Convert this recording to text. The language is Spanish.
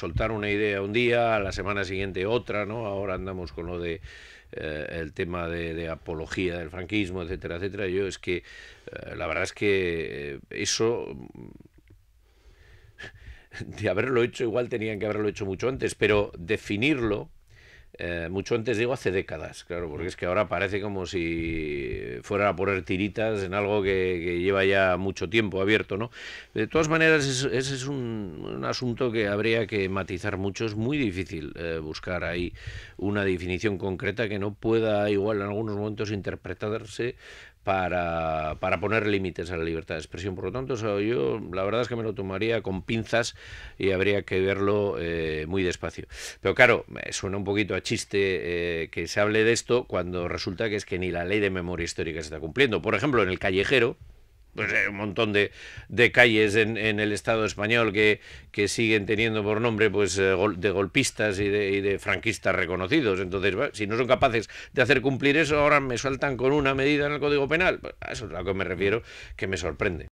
soltar una idea un día, a la semana siguiente otra, ¿no? Ahora andamos con lo de eh, el tema de, apología del franquismo, etcétera, etcétera. Yo es que eh, la verdad es que eh, eso de haberlo hecho igual tenían que haberlo hecho mucho antes, pero definirlo eh, mucho antes digo hace décadas, claro, porque mm. es que ahora parece como si fuera a poner tiritas en algo que, lleva ya mucho tiempo abierto, ¿no? De todas maneras, ese es, un, asunto que habría que matizar mucho. Es muy difícil eh, buscar ahí una definición concreta que no pueda igual en algunos momentos interpretarse para, para, poner límites a la libertad de expresión. Por lo tanto, yo la verdad es que me lo tomaría con pinzas y habría que verlo eh, muy despacio. Pero claro, suena un poquito chiste eh, que se hable de esto cuando resulta que es que ni la ley de memoria histórica se está cumpliendo. Por ejemplo, en el callejero, pues hay un montón de, de calles en, el Estado español que, que, siguen teniendo por nombre pues eh, de golpistas y de, y de, franquistas reconocidos. Entonces, si no son capaces de hacer cumplir eso, ahora me sueltan con una medida en el Código Penal. Pues, a eso es a lo que me refiero, que me sorprende.